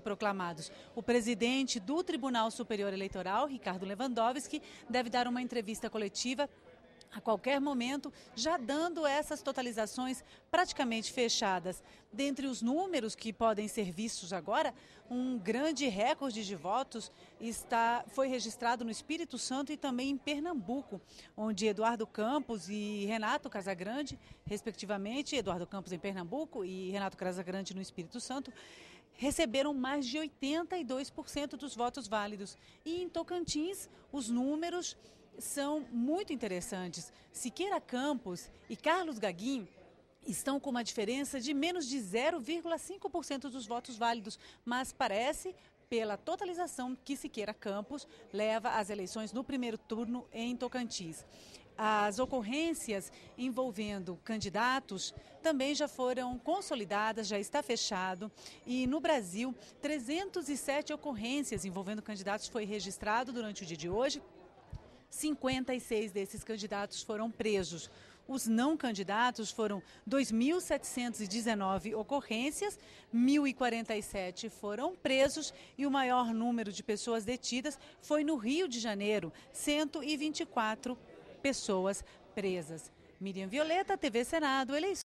proclamados. O presidente do Tribunal Superior Eleitoral, Ricardo Lewandowski, deve dar uma entrevista coletiva a qualquer momento, já dando essas totalizações praticamente fechadas. Dentre os números que podem ser vistos agora, um grande recorde de votos está, foi registrado no Espírito Santo e também em Pernambuco, onde Eduardo Campos e Renato Casagrande, respectivamente, Eduardo Campos em Pernambuco e Renato Casagrande no Espírito Santo, receberam mais de 82% dos votos válidos. E em Tocantins, os números são muito interessantes. Siqueira Campos e Carlos Gaguim estão com uma diferença de menos de 0,5% dos votos válidos, mas parece pela totalização que Siqueira Campos leva às eleições no primeiro turno em Tocantins. As ocorrências envolvendo candidatos também já foram consolidadas, já está fechado. E no Brasil, 307 ocorrências envolvendo candidatos foi registrado durante o dia de hoje. 56 desses candidatos foram presos. Os não candidatos foram 2.719 ocorrências, 1.047 foram presos e o maior número de pessoas detidas foi no Rio de Janeiro, 124 pessoas presas. Miriam Violeta, TV Senado, eleições.